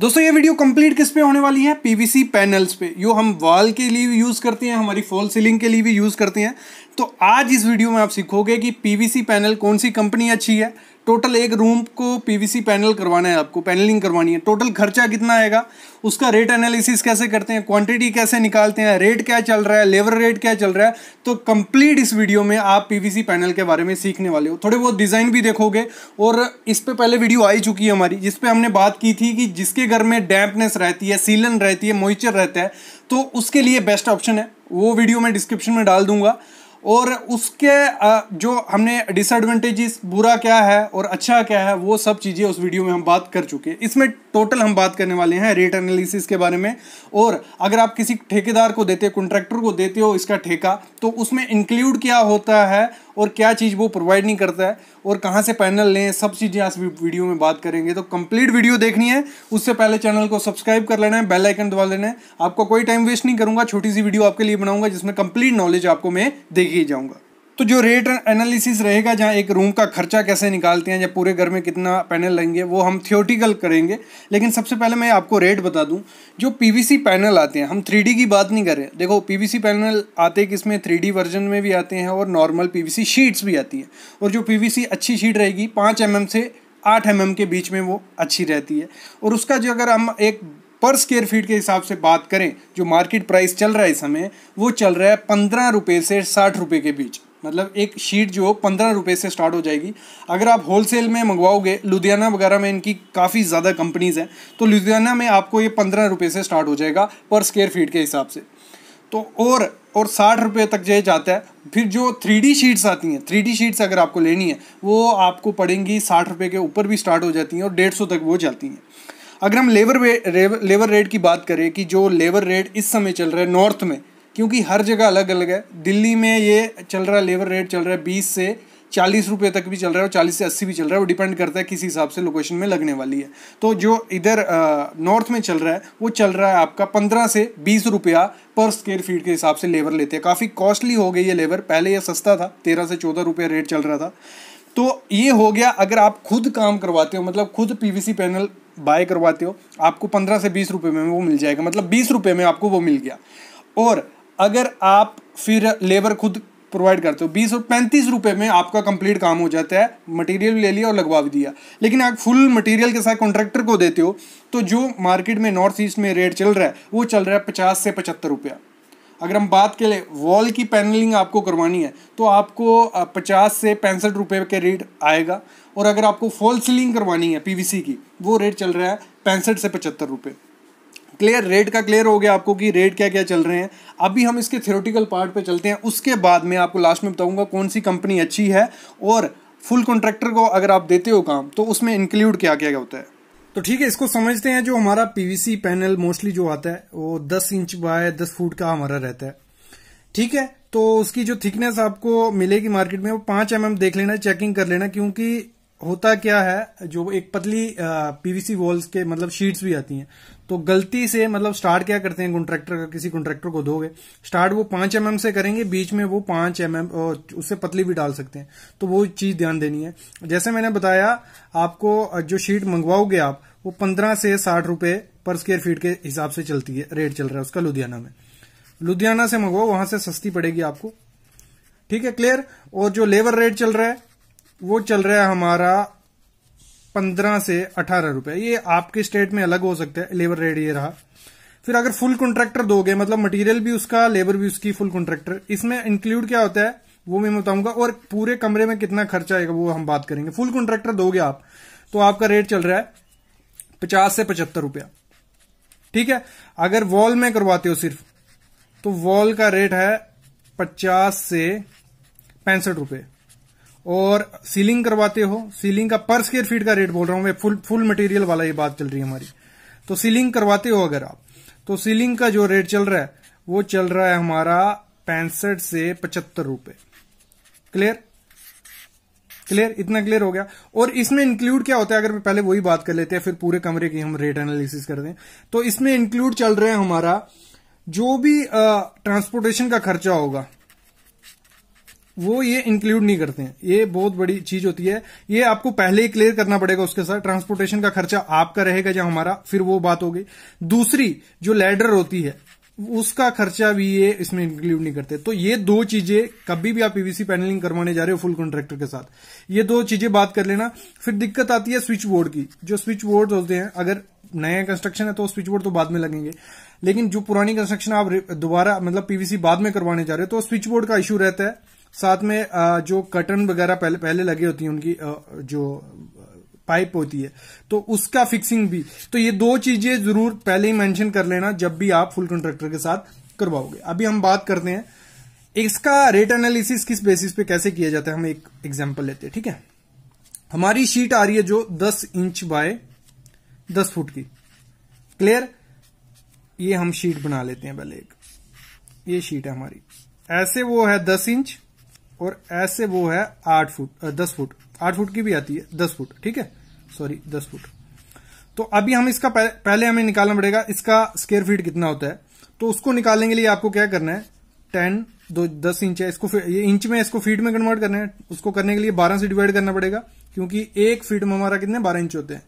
दोस्तों ये video complete किस पे होने वाली है पीवीसी पैनल्स पे जो हम वॉल के लिए भी यूज़ करते हैं हमारी फॉल सीलिंग के लिए भी यूज़ करते हैं तो आज इस वीडियो में आप सीखोगे कि पीवीसी पैनल कौन सी कंपनी अच्छी है टोटल एक रूम को पीवीसी पैनल करवाना है आपको पैनलिंग करवानी है टोटल खर्चा कितना आएगा उसका रेट एनालिसिस कैसे करते हैं क्वांटिटी कैसे निकालते हैं रेट क्या चल रहा है लेबर रेट क्या चल रहा है तो कंप्लीट इस वीडियो में आप पीवीसी पैनल के बारे में सीखने वाले हो थोड़े बहुत डिज़ाइन भी देखोगे और इस पर पहले वीडियो आई चुकी है हमारी जिसपे हमने बात की थी कि जिसके घर में डैम्पनेस रहती है सीलन रहती है मॉइस्चर रहता है तो उसके लिए बेस्ट ऑप्शन है वो वीडियो मैं डिस्क्रिप्शन में डाल दूंगा और उसके जो हमने डिसएडवांटेजेस बुरा क्या है और अच्छा क्या है वो सब चीज़ें उस वीडियो में हम बात कर चुके हैं इसमें टोटल हम बात करने वाले हैं रेट एनालिसिस के बारे में और अगर आप किसी ठेकेदार को देते हो कॉन्ट्रैक्टर को देते हो इसका ठेका तो उसमें इंक्लूड क्या होता है और क्या चीज़ वो प्रोवाइड नहीं करता है और कहाँ से पैनल लें सब चीज़ें आज वीडियो में बात करेंगे तो कंप्लीट वीडियो देखनी है उससे पहले चैनल को सब्सक्राइब कर लेना है बेल आइकन दबा लेना है आपको कोई टाइम वेस्ट नहीं करूँगा छोटी सी वीडियो आपके लिए बनाऊँगा जिसमें कंप्लीट नॉलेज आपको मैं दे ही जाऊँगा तो जो रेट एनालिसिस रहेगा जहाँ एक रूम का खर्चा कैसे निकालते हैं या पूरे घर में कितना पैनल लेंगे वो हम थियोटिकल करेंगे लेकिन सबसे पहले मैं आपको रेट बता दूं जो पीवीसी पैनल आते हैं हम थ्री की बात नहीं करें देखो पीवीसी पैनल आते किसमें थ्री वर्जन में भी आते हैं और नॉर्मल पी शीट्स भी आती है और जो पी अच्छी शीट रहेगी पाँच एम से आठ एम के बीच में वो अच्छी रहती है और उसका जो अगर हम एक पर स्क्वेयर फीट के हिसाब से बात करें जो मार्केट प्राइस चल रहा है इस समय वो चल रहा है पंद्रह रुपये से साठ रुपये के बीच मतलब एक शीट जो पंद्रह रुपये से स्टार्ट हो जाएगी अगर आप होलसेल में मंगवाओगे लुधियाना वगैरह में इनकी काफ़ी ज़्यादा कंपनीज़ हैं तो लुधियाना में आपको ये पंद्रह रुपये से स्टार्ट हो जाएगा पर स्क्वेयर फीट के हिसाब से तो और और साठ रुपये तक जो जाता है फिर जो थ्री डी शीट्स आती हैं थ्री डी शीट्स अगर आपको लेनी है वो आपको पड़ेंगी साठ रुपये के ऊपर भी स्टार्ट हो जाती हैं और डेढ़ सौ तक वो जाती हैं अगर हम लेबर लेबर रेट की बात करें कि जो लेबर रेट इस समय चल रहा है नॉर्थ में क्योंकि हर जगह अलग अलग है दिल्ली में ये चल रहा है लेबर रेट चल रहा है बीस से चालीस रुपये तक भी चल रहा है और चालीस से अस्सी भी चल रहा है वो डिपेंड करता है किस हिसाब से लोकेशन में लगने वाली है तो जो इधर नॉर्थ में चल रहा है वो चल रहा है आपका पंद्रह से बीस रुपया पर स्क्वेयर फीट के हिसाब से लेबर लेते हैं काफ़ी कॉस्टली हो गई है लेबर पहले यह सस्ता था तेरह से चौदह रुपया रेट चल रहा था तो ये हो गया अगर आप खुद काम करवाते हो मतलब खुद पीवीसी पैनल बाय करवाते हो आपको पंद्रह से बीस रुपये में वो मिल जाएगा मतलब बीस रुपये में आपको वो मिल गया और अगर आप फिर लेबर खुद प्रोवाइड करते हो बीस और पैंतीस रुपये में आपका कंप्लीट काम हो जाता है मटेरियल ले लिया और लगवा भी दिया लेकिन आप फुल मटेरियल के साथ कॉन्ट्रैक्टर को देते हो तो जो मार्केट में नॉर्थ ईस्ट में रेट चल रहा है वो चल रहा है पचास से पचहत्तर रुपया अगर हम बात के लिए वॉल की पैनलिंग आपको करवानी है तो आपको पचास से पैंसठ रुपये के रेट आएगा और अगर आपको फॉल सीलिंग करवानी है पीवीसी की वो रेट चल रहा है पैंसठ से पचहत्तर रुपये क्लियर रेट का क्लियर हो गया आपको कि रेट क्या क्या चल रहे हैं अभी हम इसके थ्योरेटिकल पार्ट पे चलते हैं उसके बाद मैं आपको लास्ट में बताऊंगा कौन सी कंपनी अच्छी है और फुल कॉन्ट्रैक्टर को अगर आप देते हो काम तो उसमें इंक्लूड क्या क्या होता है तो ठीक है इसको समझते हैं जो हमारा पीवीसी पैनल मोस्टली जो आता है वो दस इंच बाय दस फुट का हमारा रहता है ठीक है तो उसकी जो थिकनेस आपको मिलेगी मार्केट में वो पांच एम mm देख लेना चेकिंग कर लेना क्योंकि होता क्या है जो एक पतली पीवीसी वॉल्स के मतलब शीट्स भी आती हैं तो गलती से मतलब स्टार्ट क्या करते हैं कॉन्ट्रेक्टर का किसी कॉन्ट्रेक्टर को दोगे स्टार्ट वो पांच एमएम mm से करेंगे बीच में वो पांच एम mm और उससे पतली भी डाल सकते हैं तो वो चीज ध्यान देनी है जैसे मैंने बताया आपको जो शीट मंगवाओगे आप वो पंद्रह से साठ रुपए पर स्क्वेयर फीट के हिसाब से चलती है रेट चल रहा है उसका लुधियाना में लुधियाना से मंगवाओ वहां से सस्ती पड़ेगी आपको ठीक है क्लियर और जो लेबर रेट चल रहा है वो चल रहा है हमारा पंद्रह से अठारह रुपए ये आपके स्टेट में अलग हो सकता है लेबर रेट ये रहा फिर अगर फुल कॉन्ट्रैक्टर दोगे मतलब मटेरियल भी उसका लेबर भी उसकी फुल कॉन्ट्रैक्टर इसमें इंक्लूड क्या होता है वो मैं बताऊंगा और पूरे कमरे में कितना खर्चा आएगा वो हम बात करेंगे फुल कॉन्ट्रैक्टर दोगे आप तो आपका रेट चल रहा है पचास से पचहत्तर रुपया ठीक है अगर वॉल में करवाते हो सिर्फ तो वॉल का रेट है पचास से पैंसठ रुपये और सीलिंग करवाते हो सीलिंग का पर स्केयर फीट का रेट बोल रहा हूं मैं फुल फुल मटेरियल वाला ये बात चल रही है हमारी तो सीलिंग करवाते हो अगर आप तो सीलिंग का जो रेट चल रहा है वो चल रहा है हमारा पैंसठ से पचहत्तर रुपए क्लियर क्लियर इतना क्लियर हो गया और इसमें इंक्लूड क्या होता है अगर पहले वही बात कर लेते हैं फिर पूरे कमरे की हम रेट एनालिसिस कर दें तो इसमें इंक्लूड चल रहे हैं हमारा जो भी ट्रांसपोर्टेशन का खर्चा होगा वो ये इंक्लूड नहीं करते हैं ये बहुत बड़ी चीज होती है ये आपको पहले ही क्लियर करना पड़ेगा उसके साथ ट्रांसपोर्टेशन का खर्चा आपका रहेगा या हमारा फिर वो बात होगी दूसरी जो लैडर होती है उसका खर्चा भी ये इसमें इंक्लूड नहीं करते तो ये दो चीजें कभी भी आप पीवीसी पैनलिंग करवाने जा रहे हो फुल कॉन्ट्रेक्टर के साथ ये दो चीजें बात कर लेना फिर दिक्कत आती है स्विच बोर्ड की जो स्विच बोर्ड होते हैं अगर नया कंस्ट्रक्शन है तो स्विच बोर्ड तो बाद में लगेंगे लेकिन जो पुरानी कंस्ट्रक्शन आप दोबारा मतलब पीवीसी बाद में करवाने जा रहे हो तो स्विच बोर्ड का इश्यू रहता है साथ में जो कटन वगैरह पहले पहले लगे होती हैं उनकी जो पाइप होती है तो उसका फिक्सिंग भी तो ये दो चीजें जरूर पहले ही मेंशन कर लेना जब भी आप फुल कॉन्ट्रेक्टर के साथ करवाओगे अभी हम बात करते हैं इसका रेट एनालिसिस किस बेसिस पे कैसे किया जाता है हम एक एग्जाम्पल लेते हैं ठीक है हमारी शीट आ रही है जो 10 इंच बाय 10 फुट की क्लियर ये हम शीट बना लेते हैं पहले एक ये शीट है हमारी ऐसे वो है दस इंच और ऐसे वो है आठ फुट दस फुट आठ फुट की भी आती है दस फुट ठीक है सॉरी दस फुट तो अभी हम इसका पहले हमें निकालना पड़ेगा इसका स्क्वेयर फीट कितना होता है तो उसको निकालने के लिए आपको क्या करना है टेन दो दस इंच है इसको ये इंच में इसको फीट में कन्वर्ट करना है उसको करने के लिए बारह से डिवाइड करना पड़ेगा क्योंकि एक फीट में हमारा कितने बारह इंच होते हैं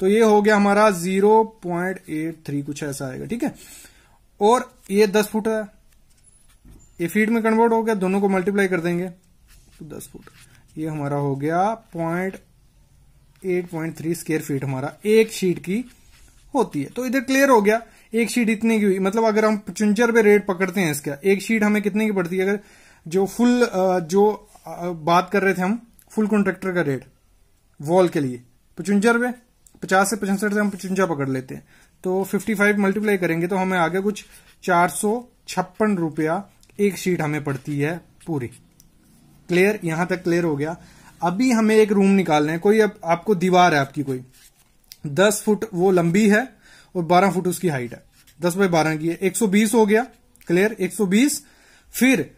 तो ये हो गया हमारा जीरो पॉइंट एट थ्री कुछ ऐसा आएगा ठीक है और ये दस फुट है ये फीट में कन्वर्ट हो गया दोनों को मल्टीप्लाई कर देंगे तो दस फुट ये हमारा हो गया point eight point three square feet हमारा एक शीट की होती है तो इधर क्लियर हो गया एक शीट इतने की हुई मतलब अगर हम चुंचर पे रेट पकड़ते हैं इसका एक शीट हमें कितने की पड़ती है अगर जो फुल जो बात कर रहे थे हम फुल कॉन्ट्रेक्टर का रेट वॉल के लिए पचुंजा तो पे पचास से पचहत्तर से हम पचुंजा पकड़ लेते हैं तो फिफ्टी फाइव मल्टीप्लाई करेंगे तो हमें आगे कुछ चार सौ छप्पन रुपया एक शीट हमें पड़ती है पूरी क्लियर यहां तक क्लियर हो गया अभी हमें एक रूम निकालना है कोई अब आपको दीवार है आपकी कोई दस फुट वो लंबी है और बारह फुट उसकी हाइट है दस बाय बारह की है एक सौ बीस हो गया क्लियर एक सौ बीस फिर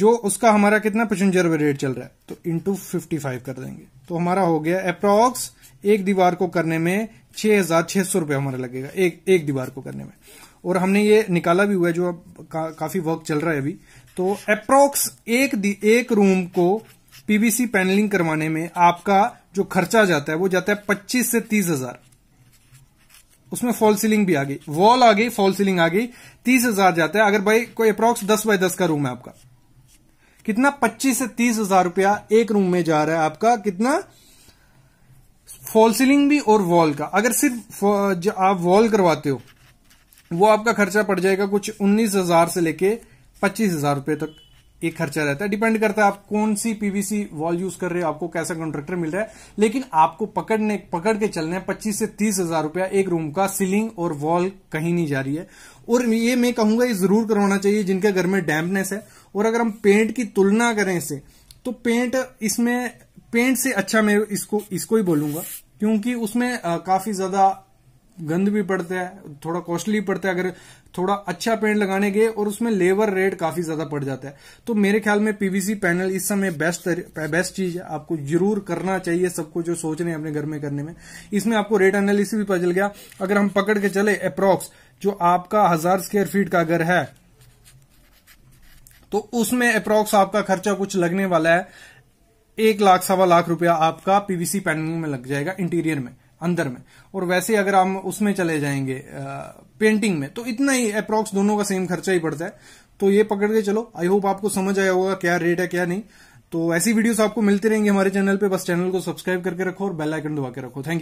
जो उसका हमारा कितना पचुंजर रेट चल रहा है तो इंटू फिफ्टी फाइव कर देंगे तो हमारा हो गया अप्रॉक्स एक दीवार को करने में छह हजार छह सौ रुपया हमारा लगेगा एक एक दीवार को करने में और हमने ये निकाला भी हुआ है जो अब का, काफी वर्क चल रहा है अभी तो अप्रोक्स एक एक रूम को पीवीसी पैनलिंग करवाने में आपका जो खर्चा जाता है वो जाता है पच्चीस से तीस हजार उसमें फॉल सीलिंग भी आ गई वॉल आ गई फॉल सीलिंग आ गई तीस हजार जाता है अगर भाई कोई अप्रोक्स दस बाय दस का रूम है आपका कितना पच्चीस से तीस हजार रुपया एक रूम में जा रहा है आपका कितना फॉल सीलिंग भी और वॉल का अगर सिर्फ आप वॉल करवाते हो वो आपका खर्चा पड़ जाएगा कुछ उन्नीस हजार से लेके पच्चीस हजार रुपए तक एक खर्चा रहता है डिपेंड करता है आप कौन सी पीवीसी वॉल यूज कर रहे हो आपको कैसा कॉन्ट्रेक्टर मिल रहा है लेकिन आपको पकड़ने पकड़ के चलने हैं पच्चीस से तीस हजार रुपया एक रूम का सीलिंग और वॉल कहीं नहीं जा रही है और ये मैं कहूंगा ये जरूर करवाना चाहिए जिनके घर में डैम्पनेस है और अगर हम पेंट की तुलना करें इससे तो पेंट इसमें पेंट से अच्छा मैं इसको इसको ही बोलूंगा क्योंकि उसमें काफी ज्यादा गंद भी पड़ता है थोड़ा कॉस्टली पड़ता है अगर थोड़ा अच्छा पेंट लगाने गए और उसमें लेबर रेट काफी ज्यादा पड़ जाता है तो मेरे ख्याल में पीवीसी पैनल इस समय बेस्ट बेस्ट चीज है आपको जरूर करना चाहिए सबको जो सोच रहे हैं अपने घर में करने में इसमें आपको रेट एनालिसिस भी पता चल गया अगर हम पकड़ के चले अप्रोक्स जो आपका हजार स्क्वेयर फीट का घर है तो उसमें अप्रोक्स आपका खर्चा कुछ लगने वाला है एक लाख सवा लाख रुपया आपका पीवीसी पैनल में लग जाएगा इंटीरियर में अंदर में और वैसे अगर हम उसमें चले जाएंगे पेंटिंग में तो इतना ही अप्रोक्स दोनों का सेम खर्चा ही पड़ता है तो ये पकड़ के चलो आई होप आपको समझ आया होगा क्या रेट है क्या नहीं तो ऐसी वीडियोस आपको मिलते रहेंगे हमारे चैनल पे बस चैनल को सब्सक्राइब करके रखो और बेल आइकन दबा के रखो थैंक